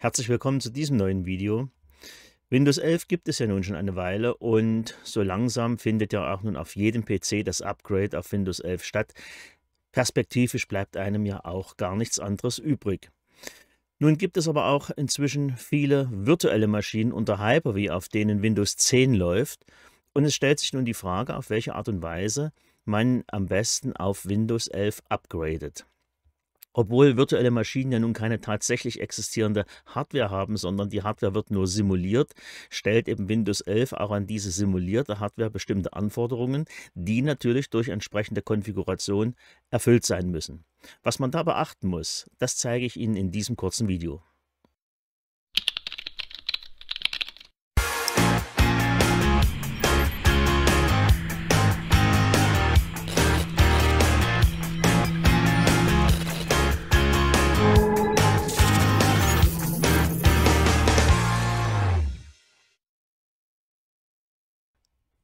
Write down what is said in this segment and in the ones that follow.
Herzlich willkommen zu diesem neuen Video. Windows 11 gibt es ja nun schon eine Weile und so langsam findet ja auch nun auf jedem PC das Upgrade auf Windows 11 statt. Perspektivisch bleibt einem ja auch gar nichts anderes übrig. Nun gibt es aber auch inzwischen viele virtuelle Maschinen unter Hyper-V, auf denen Windows 10 läuft. Und es stellt sich nun die Frage, auf welche Art und Weise man am besten auf Windows 11 upgradet. Obwohl virtuelle Maschinen ja nun keine tatsächlich existierende Hardware haben, sondern die Hardware wird nur simuliert, stellt eben Windows 11 auch an diese simulierte Hardware bestimmte Anforderungen, die natürlich durch entsprechende Konfiguration erfüllt sein müssen. Was man da beachten muss, das zeige ich Ihnen in diesem kurzen Video.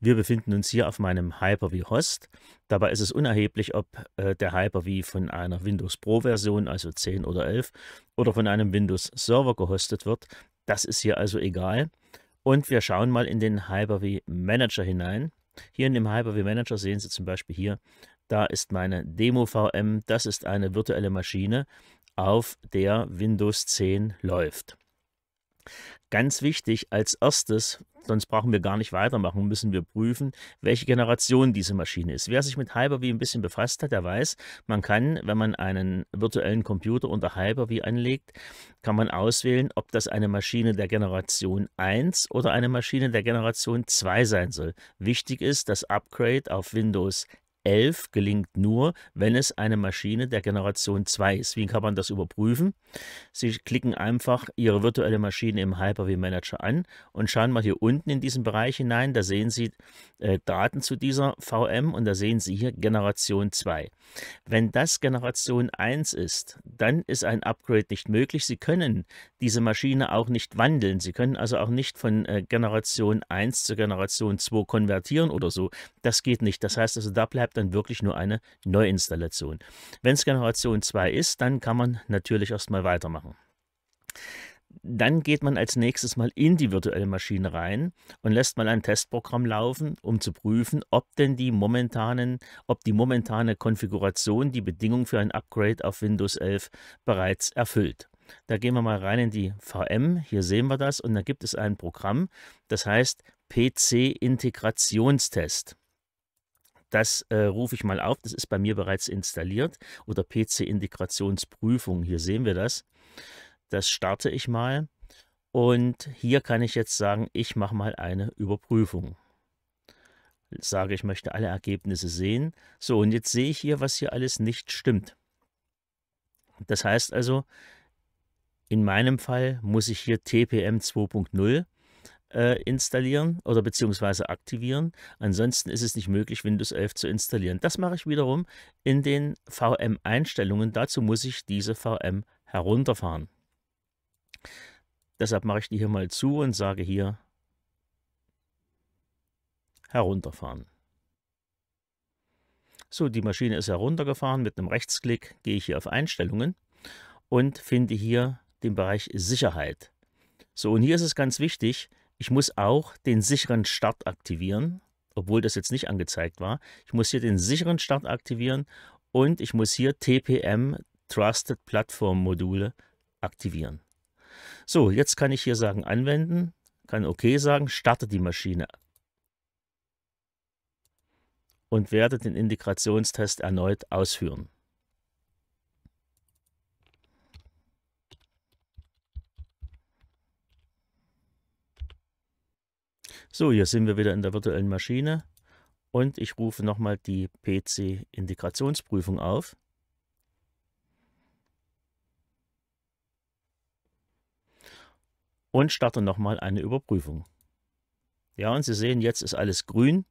Wir befinden uns hier auf meinem Hyper-V-Host. Dabei ist es unerheblich, ob äh, der Hyper-V von einer Windows Pro-Version, also 10 oder 11, oder von einem Windows-Server gehostet wird. Das ist hier also egal. Und wir schauen mal in den Hyper-V Manager hinein. Hier in dem Hyper-V Manager sehen Sie zum Beispiel hier, da ist meine Demo-VM. Das ist eine virtuelle Maschine, auf der Windows 10 läuft. Ganz wichtig als erstes, sonst brauchen wir gar nicht weitermachen, müssen wir prüfen, welche Generation diese Maschine ist. Wer sich mit Hyper-V ein bisschen befasst hat, der weiß, man kann, wenn man einen virtuellen Computer unter Hyper-V anlegt, kann man auswählen, ob das eine Maschine der Generation 1 oder eine Maschine der Generation 2 sein soll. Wichtig ist, das Upgrade auf Windows 11 gelingt nur, wenn es eine Maschine der Generation 2 ist. Wie kann man das überprüfen? Sie klicken einfach Ihre virtuelle Maschine im Hyper-V Manager an und schauen mal hier unten in diesen Bereich hinein. Da sehen Sie äh, Daten zu dieser VM und da sehen Sie hier Generation 2. Wenn das Generation 1 ist, dann ist ein Upgrade nicht möglich. Sie können diese Maschine auch nicht wandeln. Sie können also auch nicht von äh, Generation 1 zu Generation 2 konvertieren oder so. Das geht nicht. Das heißt also, da bleibt dann wirklich nur eine Neuinstallation. Wenn es Generation 2 ist, dann kann man natürlich erstmal weitermachen. Dann geht man als nächstes mal in die virtuelle Maschine rein und lässt mal ein Testprogramm laufen, um zu prüfen, ob denn die momentanen, ob die momentane Konfiguration die Bedingung für ein Upgrade auf Windows 11 bereits erfüllt. Da gehen wir mal rein in die VM, hier sehen wir das und da gibt es ein Programm, das heißt PC-Integrationstest. Das äh, rufe ich mal auf. Das ist bei mir bereits installiert oder PC-Integrationsprüfung. Hier sehen wir das. Das starte ich mal. Und hier kann ich jetzt sagen, ich mache mal eine Überprüfung. Sage, ich möchte alle Ergebnisse sehen. So, und jetzt sehe ich hier, was hier alles nicht stimmt. Das heißt also, in meinem Fall muss ich hier TPM 2.0 äh, installieren oder beziehungsweise aktivieren. Ansonsten ist es nicht möglich, Windows 11 zu installieren. Das mache ich wiederum in den VM-Einstellungen. Dazu muss ich diese VM herunterfahren. Deshalb mache ich die hier mal zu und sage hier herunterfahren. So, die Maschine ist heruntergefahren. Mit einem Rechtsklick gehe ich hier auf Einstellungen und finde hier den Bereich Sicherheit. So, und hier ist es ganz wichtig, ich muss auch den sicheren Start aktivieren, obwohl das jetzt nicht angezeigt war. Ich muss hier den sicheren Start aktivieren und ich muss hier TPM Trusted Platform Module aktivieren. So, jetzt kann ich hier sagen anwenden, kann OK sagen, starte die Maschine und werde den Integrationstest erneut ausführen. So, hier sind wir wieder in der virtuellen Maschine und ich rufe nochmal die PC-Integrationsprüfung auf. Und starte nochmal eine Überprüfung. Ja, und Sie sehen, jetzt ist alles grün.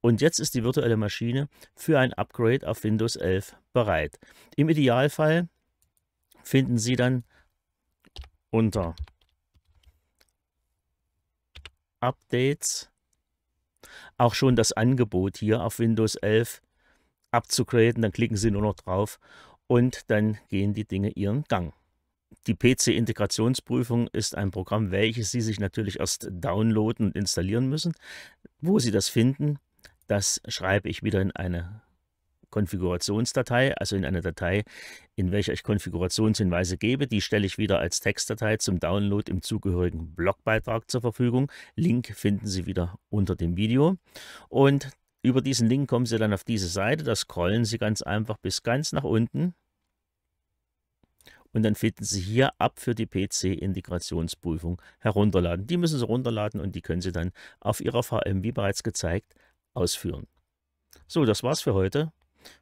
Und jetzt ist die virtuelle Maschine für ein Upgrade auf Windows 11 bereit. Im Idealfall finden Sie dann unter Updates, auch schon das Angebot hier auf Windows 11 abzugraden. Dann klicken Sie nur noch drauf und dann gehen die Dinge ihren Gang. Die PC-Integrationsprüfung ist ein Programm, welches Sie sich natürlich erst downloaden und installieren müssen. Wo Sie das finden, das schreibe ich wieder in eine Konfigurationsdatei, also in einer Datei, in welcher ich Konfigurationshinweise gebe. Die stelle ich wieder als Textdatei zum Download im zugehörigen Blogbeitrag zur Verfügung. Link finden Sie wieder unter dem Video. Und über diesen Link kommen Sie dann auf diese Seite. Da scrollen Sie ganz einfach bis ganz nach unten. Und dann finden Sie hier ab für die PC-Integrationsprüfung herunterladen. Die müssen Sie runterladen und die können Sie dann auf Ihrer VM, wie bereits gezeigt, ausführen. So, das war's für heute.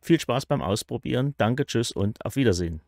Viel Spaß beim Ausprobieren. Danke, tschüss und auf Wiedersehen.